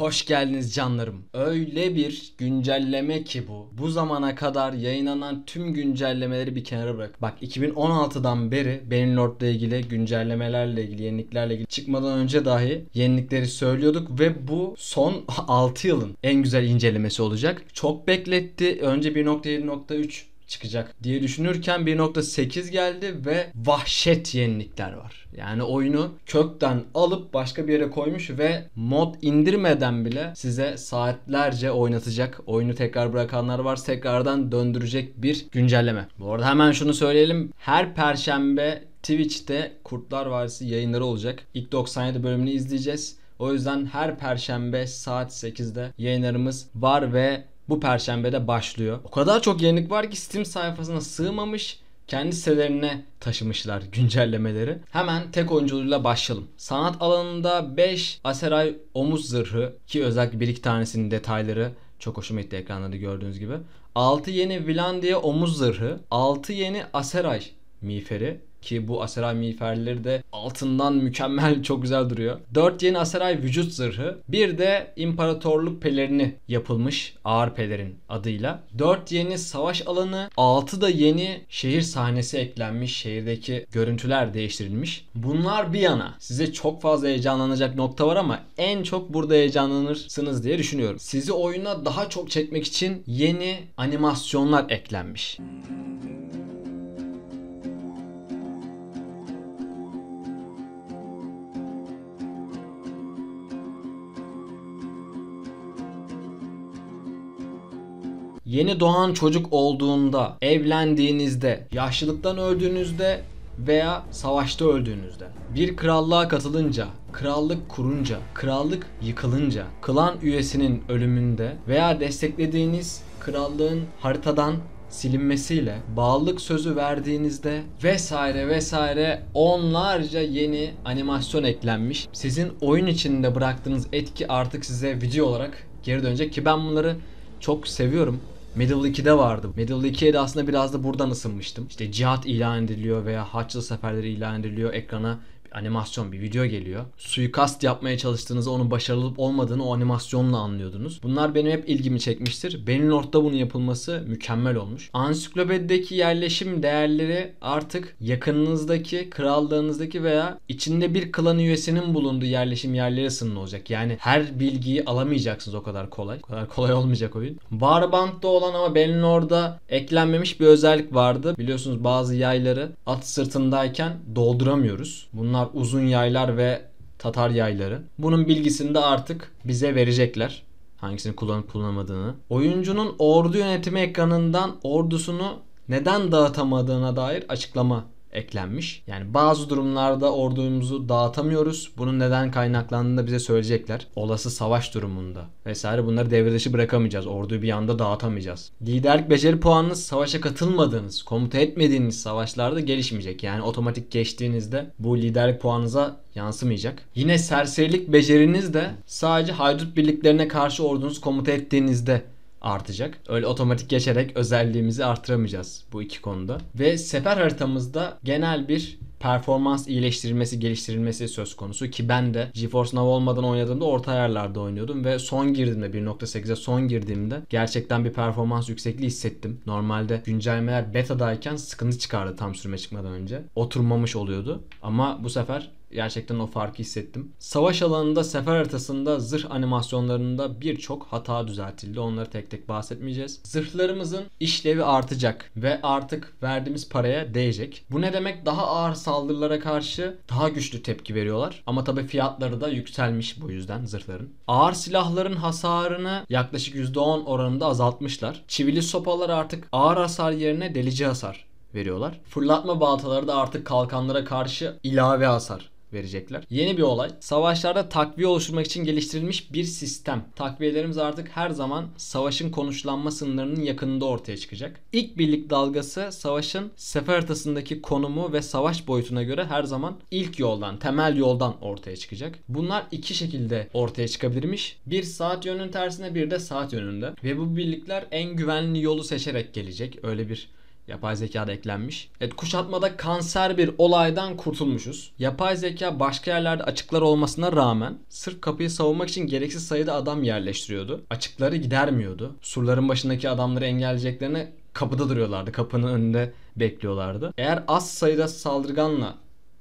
Hoş geldiniz canlarım. Öyle bir güncelleme ki bu. Bu zamana kadar yayınlanan tüm güncellemeleri bir kenara bırak. Bak 2016'dan beri benin Benlord'la ilgili güncellemelerle ilgili, yeniliklerle ilgili çıkmadan önce dahi yenilikleri söylüyorduk ve bu son 6 yılın en güzel incelemesi olacak. Çok bekletti. Önce 1.7.3 çıkacak diye düşünürken 1.8 geldi ve vahşet yenilikler var. Yani oyunu kökten alıp başka bir yere koymuş ve mod indirmeden bile size saatlerce oynatacak. Oyunu tekrar bırakanlar var. Tekrardan döndürecek bir güncelleme. Bu arada hemen şunu söyleyelim. Her perşembe Twitch'te Kurtlar Vadisi yayınları olacak. İlk 97 bölümünü izleyeceğiz. O yüzden her perşembe saat 8'de yayınlarımız var ve bu perşembede başlıyor. O kadar çok yenilik var ki Steam sayfasına sığmamış kendi sitelerine taşımışlar güncellemeleri. Hemen tek oyunculuğuyla başlayalım. Sanat alanında 5 Aseray omuz zırhı ki özellikle bir iki tanesinin detayları çok hoşuma gitti ekranlarda gördüğünüz gibi. 6 yeni Vilandiya omuz zırhı, 6 yeni Aseray miğferi, ki bu Aseray miğferleri de altından mükemmel çok güzel duruyor. 4 yeni Aseray vücut zırhı. Bir de imparatorluk pelerini yapılmış ağır pelerin adıyla. 4 yeni savaş alanı. 6 da yeni şehir sahnesi eklenmiş. Şehirdeki görüntüler değiştirilmiş. Bunlar bir yana size çok fazla heyecanlanacak nokta var ama en çok burada heyecanlanırsınız diye düşünüyorum. Sizi oyuna daha çok çekmek için yeni animasyonlar eklenmiş. Müzik yeni doğan çocuk olduğunda, evlendiğinizde, yaşlılıktan öldüğünüzde veya savaşta öldüğünüzde. Bir krallığa katılınca, krallık kurunca, krallık yıkılınca, klan üyesinin ölümünde veya desteklediğiniz krallığın haritadan silinmesiyle, bağlılık sözü verdiğinizde vesaire vesaire onlarca yeni animasyon eklenmiş. Sizin oyun içinde bıraktığınız etki artık size video olarak geri dönecek ki ben bunları çok seviyorum. Medieval 2'de vardı. Medieval 2'ye de aslında biraz da buradan ısınmıştım. İşte cihat ilan ediliyor veya haçlı seferleri ilan ediliyor. Ekrana animasyon bir video geliyor. Suikast yapmaya çalıştığınızda onun başarılı olup olmadığını o animasyonla anlıyordunuz. Bunlar benim hep ilgimi çekmiştir. Benilord'da bunun yapılması mükemmel olmuş. Ansiklopedideki yerleşim değerleri artık yakınınızdaki, krallığınızdaki veya içinde bir klan üyesinin bulunduğu yerleşim yerleri sınırlı olacak. Yani her bilgiyi alamayacaksınız o kadar kolay. O kadar kolay olmayacak oyun. Warband'da olan ama Benilord'da eklenmemiş bir özellik vardı. Biliyorsunuz bazı yayları at sırtındayken dolduramıyoruz. Bunlar Bunlar uzun yaylar ve Tatar yayları. Bunun bilgisini de artık bize verecekler. Hangisini kullanıp kullanmadığını. Oyuncunun ordu yönetimi ekranından ordusunu neden dağıtamadığına dair açıklama eklenmiş. Yani bazı durumlarda ordumuzu dağıtamıyoruz. Bunun neden kaynaklandığını da bize söyleyecekler. Olası savaş durumunda vesaire bunları devre bırakamayacağız. Orduyu bir anda dağıtamayacağız. Liderlik beceri puanınız savaşa katılmadığınız, komuta etmediğiniz savaşlarda gelişmeyecek. Yani otomatik geçtiğinizde bu liderlik puanınıza yansımayacak. Yine serserilik beceriniz de sadece haydut birliklerine karşı ordunuzu komuta ettiğinizde artacak. Öyle otomatik geçerek özelliğimizi artıramayacağız bu iki konuda. Ve sefer haritamızda genel bir performans iyileştirilmesi, geliştirilmesi söz konusu ki ben de GeForce Now olmadan oynadığımda orta ayarlarda oynuyordum ve son girdiğimde 1.8'e son girdiğimde gerçekten bir performans yüksekliği hissettim. Normalde güncellemeler beta'dayken sıkıntı çıkardı tam sürme çıkmadan önce. Oturmamış oluyordu ama bu sefer gerçekten o farkı hissettim. Savaş alanında sefer haritasında zırh animasyonlarında birçok hata düzeltildi. Onları tek tek bahsetmeyeceğiz. Zırhlarımızın işlevi artacak ve artık verdiğimiz paraya değecek. Bu ne demek? Daha ağır saldırılara karşı daha güçlü tepki veriyorlar. Ama tabii fiyatları da yükselmiş bu yüzden zırhların. Ağır silahların hasarını yaklaşık %10 oranında azaltmışlar. Çivili sopalar artık ağır hasar yerine delici hasar veriyorlar. Fırlatma baltaları da artık kalkanlara karşı ilave hasar verecekler. Yeni bir olay. Savaşlarda takviye oluşturmak için geliştirilmiş bir sistem. Takviyelerimiz artık her zaman savaşın konuşlanma sınırlarının yakınında ortaya çıkacak. İlk birlik dalgası savaşın sefer haritasındaki konumu ve savaş boyutuna göre her zaman ilk yoldan, temel yoldan ortaya çıkacak. Bunlar iki şekilde ortaya çıkabilirmiş. Bir saat yönünün tersine bir de saat yönünde. Ve bu birlikler en güvenli yolu seçerek gelecek. Öyle bir Yapay zeka da eklenmiş. Evet kuşatmada kanser bir olaydan kurtulmuşuz. Yapay zeka başka yerlerde açıklar olmasına rağmen sırf kapıyı savunmak için gereksiz sayıda adam yerleştiriyordu. Açıkları gidermiyordu. Surların başındaki adamları engelleyeceklerine kapıda duruyorlardı. Kapının önünde bekliyorlardı. Eğer az sayıda saldırganla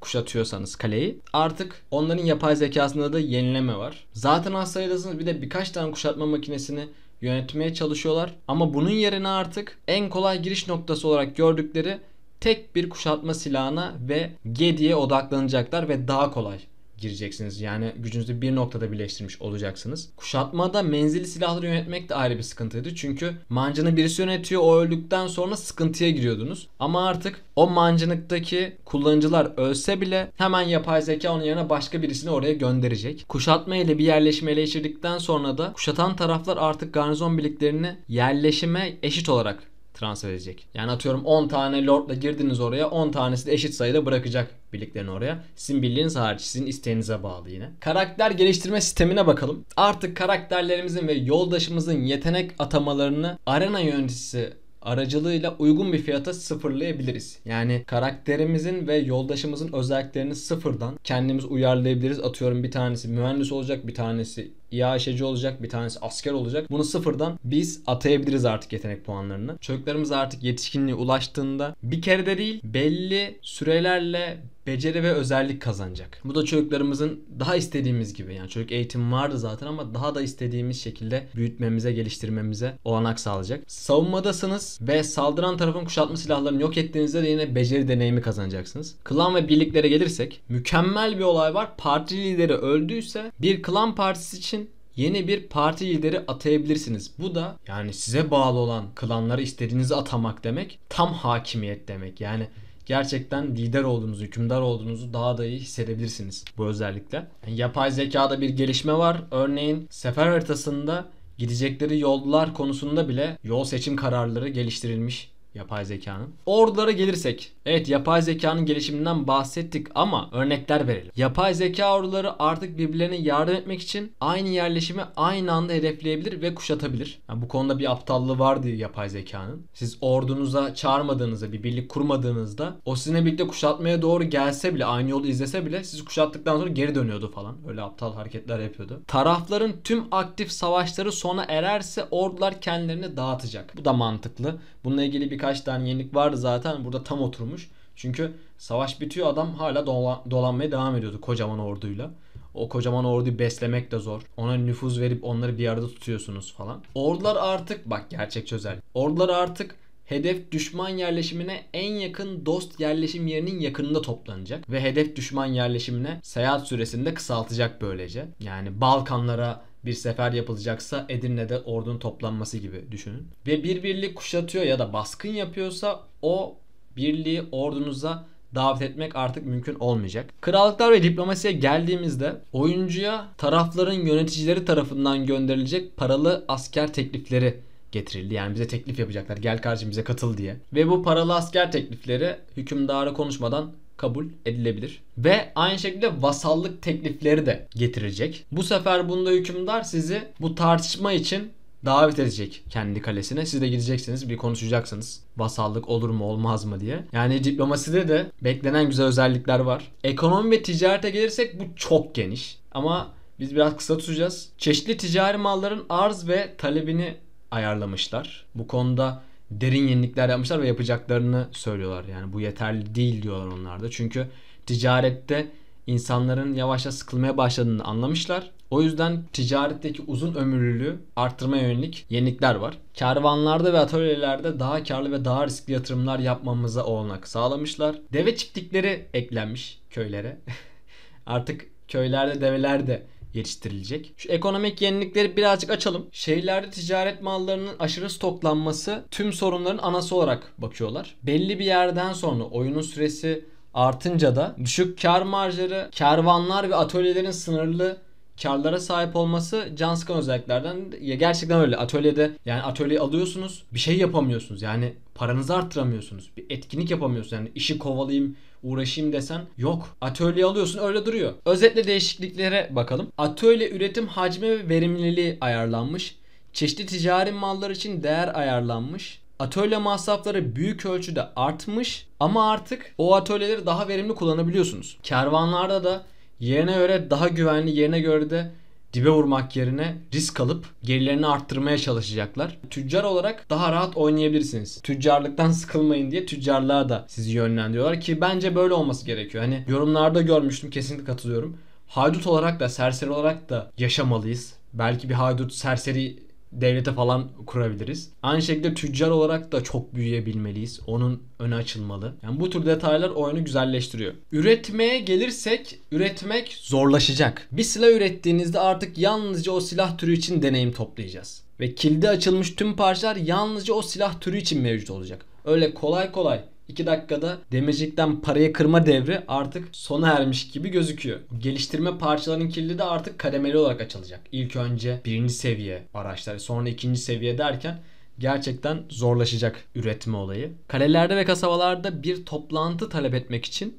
kuşatıyorsanız kaleyi artık onların yapay zekasında da yenileme var. Zaten az sayıdasınız bir de birkaç tane kuşatma makinesini yönetmeye çalışıyorlar. Ama bunun yerine artık en kolay giriş noktası olarak gördükleri tek bir kuşatma silahına ve Gedi'ye odaklanacaklar ve daha kolay gireceksiniz. Yani gücünüzü bir noktada birleştirmiş olacaksınız. Kuşatmada menzili silahları yönetmek de ayrı bir sıkıntıydı. Çünkü mancını birisi yönetiyor o öldükten sonra sıkıntıya giriyordunuz. Ama artık o mancınıktaki kullanıcılar ölse bile hemen yapay zeka onun yerine başka birisini oraya gönderecek. Kuşatma ile bir yerleşme eleştirdikten sonra da kuşatan taraflar artık garnizon birliklerini yerleşime eşit olarak transfer edecek. Yani atıyorum 10 tane lordla girdiniz oraya 10 tanesi de eşit sayıda bırakacak birliklerini oraya. Sizin birliğiniz hariç sizin isteğinize bağlı yine. Karakter geliştirme sistemine bakalım. Artık karakterlerimizin ve yoldaşımızın yetenek atamalarını arena yöneticisi aracılığıyla uygun bir fiyata sıfırlayabiliriz. Yani karakterimizin ve yoldaşımızın özelliklerini sıfırdan kendimiz uyarlayabiliriz. Atıyorum bir tanesi mühendis olacak, bir tanesi iaşeci olacak, bir tanesi asker olacak. Bunu sıfırdan biz atayabiliriz artık yetenek puanlarını. Çocuklarımız artık yetişkinliğe ulaştığında bir kere de değil belli sürelerle beceri ve özellik kazanacak. Bu da çocuklarımızın daha istediğimiz gibi yani çocuk eğitim vardı zaten ama daha da istediğimiz şekilde büyütmemize, geliştirmemize olanak sağlayacak. Savunmadasınız ve saldıran tarafın kuşatma silahlarını yok ettiğinizde de yine beceri deneyimi kazanacaksınız. Klan ve birliklere gelirsek mükemmel bir olay var. Parti lideri öldüyse bir klan partisi için yeni bir parti lideri atayabilirsiniz. Bu da yani size bağlı olan klanları istediğinizi atamak demek tam hakimiyet demek. Yani gerçekten lider olduğunuzu, hükümdar olduğunuzu daha da iyi hissedebilirsiniz bu özellikle. Yapay zekada bir gelişme var. Örneğin sefer haritasında gidecekleri yollar konusunda bile yol seçim kararları geliştirilmiş yapay zekanın. Ordulara gelirsek. Evet yapay zekanın gelişiminden bahsettik ama örnekler verelim. Yapay zeka orduları artık birbirlerine yardım etmek için aynı yerleşimi aynı anda hedefleyebilir ve kuşatabilir. Yani bu konuda bir aptallığı vardı yapay zekanın. Siz ordunuza çağırmadığınızda, bir birlik kurmadığınızda o sizinle birlikte kuşatmaya doğru gelse bile, aynı yolu izlese bile sizi kuşattıktan sonra geri dönüyordu falan. Öyle aptal hareketler yapıyordu. Tarafların tüm aktif savaşları sona ererse ordular kendilerini dağıtacak. Bu da mantıklı. Bununla ilgili bir birkaç tane yenilik vardı zaten. Burada tam oturmuş. Çünkü savaş bitiyor adam hala dolan, dolanmaya devam ediyordu kocaman orduyla. O kocaman orduyu beslemek de zor. Ona nüfuz verip onları bir arada tutuyorsunuz falan. Ordular artık bak gerçek çözel. Ordular artık hedef düşman yerleşimine en yakın dost yerleşim yerinin yakınında toplanacak ve hedef düşman yerleşimine seyahat süresini de kısaltacak böylece. Yani Balkanlara bir sefer yapılacaksa Edirne'de ordunun toplanması gibi düşünün. Ve bir birlik kuşatıyor ya da baskın yapıyorsa o birliği ordunuza davet etmek artık mümkün olmayacak. Krallıklar ve diplomasiye geldiğimizde oyuncuya tarafların yöneticileri tarafından gönderilecek paralı asker teklifleri getirildi. Yani bize teklif yapacaklar. Gel kardeşim bize katıl diye. Ve bu paralı asker teklifleri hükümdara konuşmadan kabul edilebilir. Ve aynı şekilde vasallık teklifleri de getirecek. Bu sefer bunda hükümdar sizi bu tartışma için davet edecek kendi kalesine. Siz de gideceksiniz bir konuşacaksınız. Vasallık olur mu olmaz mı diye. Yani diplomaside de beklenen güzel özellikler var. Ekonomi ve ticarete gelirsek bu çok geniş. Ama biz biraz kısa tutacağız. Çeşitli ticari malların arz ve talebini ayarlamışlar. Bu konuda derin yenilikler yapmışlar ve yapacaklarını söylüyorlar. Yani bu yeterli değil diyorlar onlar da. Çünkü ticarette insanların yavaşça sıkılmaya başladığını anlamışlar. O yüzden ticaretteki uzun ömürlülüğü arttırmaya yönelik yenilikler var. Kervanlarda ve atölyelerde daha karlı ve daha riskli yatırımlar yapmamıza olanak sağlamışlar. Deve çiftlikleri eklenmiş köylere. Artık köylerde develer de geliştirilecek. Şu ekonomik yenilikleri birazcık açalım. Şehirlerde ticaret mallarının aşırı stoklanması tüm sorunların anası olarak bakıyorlar. Belli bir yerden sonra oyunun süresi artınca da düşük kar marjları, kervanlar ve atölyelerin sınırlı karlara sahip olması can sıkan özelliklerden. Ya gerçekten öyle. Atölyede yani atölyeyi alıyorsunuz bir şey yapamıyorsunuz. Yani paranızı arttıramıyorsunuz. Bir etkinlik yapamıyorsunuz. Yani işi kovalayayım uğraşayım desen yok. Atölye alıyorsun öyle duruyor. Özetle değişikliklere bakalım. Atölye üretim hacmi ve verimliliği ayarlanmış. Çeşitli ticari mallar için değer ayarlanmış. Atölye masrafları büyük ölçüde artmış ama artık o atölyeleri daha verimli kullanabiliyorsunuz. Kervanlarda da Yerine göre daha güvenli, yerine göre de dibe vurmak yerine risk alıp gelirlerini arttırmaya çalışacaklar. Tüccar olarak daha rahat oynayabilirsiniz. Tüccarlıktan sıkılmayın diye tüccarlığa da sizi yönlendiriyorlar ki bence böyle olması gerekiyor. Hani yorumlarda görmüştüm kesinlikle katılıyorum. Haydut olarak da serseri olarak da yaşamalıyız. Belki bir haydut serseri devlete falan kurabiliriz. Aynı şekilde tüccar olarak da çok büyüyebilmeliyiz. Onun öne açılmalı. Yani bu tür detaylar oyunu güzelleştiriyor. Üretmeye gelirsek üretmek zorlaşacak. Bir silah ürettiğinizde artık yalnızca o silah türü için deneyim toplayacağız. Ve kilde açılmış tüm parçalar yalnızca o silah türü için mevcut olacak. Öyle kolay kolay 2 dakikada demecikten parayı kırma devri artık sona ermiş gibi gözüküyor. Geliştirme parçalarının kirliliği de artık kademeli olarak açılacak. İlk önce birinci seviye araçlar sonra ikinci seviye derken gerçekten zorlaşacak üretme olayı. Kalelerde ve kasabalarda bir toplantı talep etmek için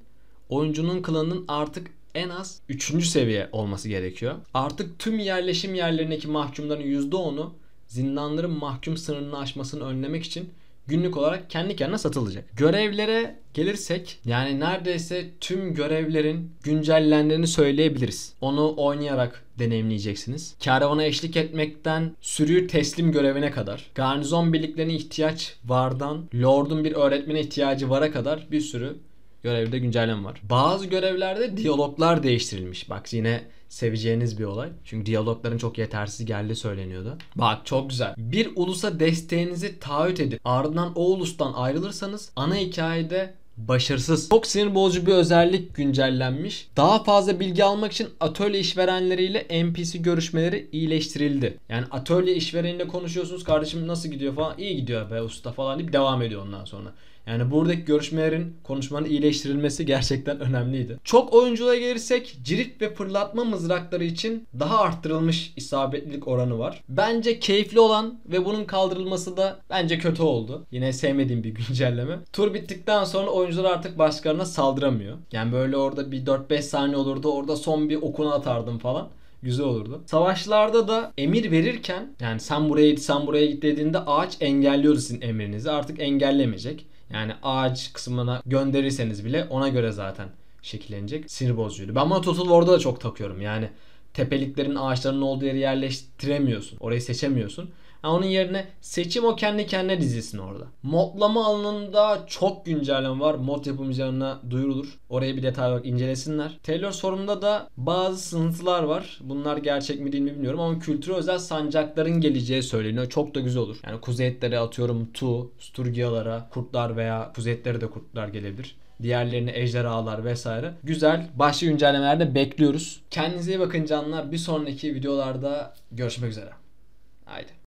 oyuncunun klanının artık en az 3. seviye olması gerekiyor. Artık tüm yerleşim yerlerindeki mahkumların %10'u zindanların mahkum sınırını aşmasını önlemek için günlük olarak kendi kendine satılacak. Görevlere gelirsek yani neredeyse tüm görevlerin güncellendiğini söyleyebiliriz. Onu oynayarak deneyimleyeceksiniz. Karavana eşlik etmekten sürüyü teslim görevine kadar, garnizon birliklerine ihtiyaç vardan, lordun bir öğretmene ihtiyacı vara kadar bir sürü görevde güncelleme var. Bazı görevlerde diyaloglar değiştirilmiş. Bak yine seveceğiniz bir olay. Çünkü diyalogların çok yetersiz geldiği söyleniyordu. Bak çok güzel. Bir ulusa desteğinizi taahhüt edip ardından o ulustan ayrılırsanız ana hikayede başarısız. Çok sinir bozucu bir özellik güncellenmiş. Daha fazla bilgi almak için atölye işverenleriyle NPC görüşmeleri iyileştirildi. Yani atölye işvereniyle konuşuyorsunuz kardeşim nasıl gidiyor falan iyi gidiyor be usta falan deyip devam ediyor ondan sonra. Yani buradaki görüşmelerin konuşmanın iyileştirilmesi gerçekten önemliydi. Çok oyuncuya gelirsek cirit ve pırlatma mızrakları için daha arttırılmış isabetlilik oranı var. Bence keyifli olan ve bunun kaldırılması da bence kötü oldu. Yine sevmediğim bir güncelleme. Tur bittikten sonra oyuncular artık başkalarına saldıramıyor. Yani böyle orada bir 4-5 saniye olurdu. Orada son bir okunu atardım falan güzel olurdu. Savaşlarda da emir verirken yani sen buraya git sen buraya git dediğinde ağaç engelliyor sizin emrinizi. Artık engellemeyecek. Yani ağaç kısmına gönderirseniz bile ona göre zaten şekillenecek. Sinir bozucuydu. Ben bunu Total War'da da çok takıyorum. Yani tepeliklerin ağaçların olduğu yeri yerleştiremiyorsun. Orayı seçemiyorsun. Yani onun yerine seçim o kendi kendine dizilsin orada. Modlama alanında çok güncelleme var. Mod yapımcılarına duyurulur. Oraya bir detay olarak incelesinler. Taylor sorumda da bazı sınıntılar var. Bunlar gerçek mi değil mi bilmiyorum ama kültüre özel sancakların geleceği söyleniyor. Çok da güzel olur. Yani Kuzey Etlere atıyorum Tu, Sturgiyalara, Kurtlar veya Kuzey Etlere de Kurtlar gelebilir. Diğerlerini ejderhalar vesaire. Güzel. Başka güncellemelerde bekliyoruz. Kendinize iyi bakın canlar. Bir sonraki videolarda görüşmek üzere. Haydi.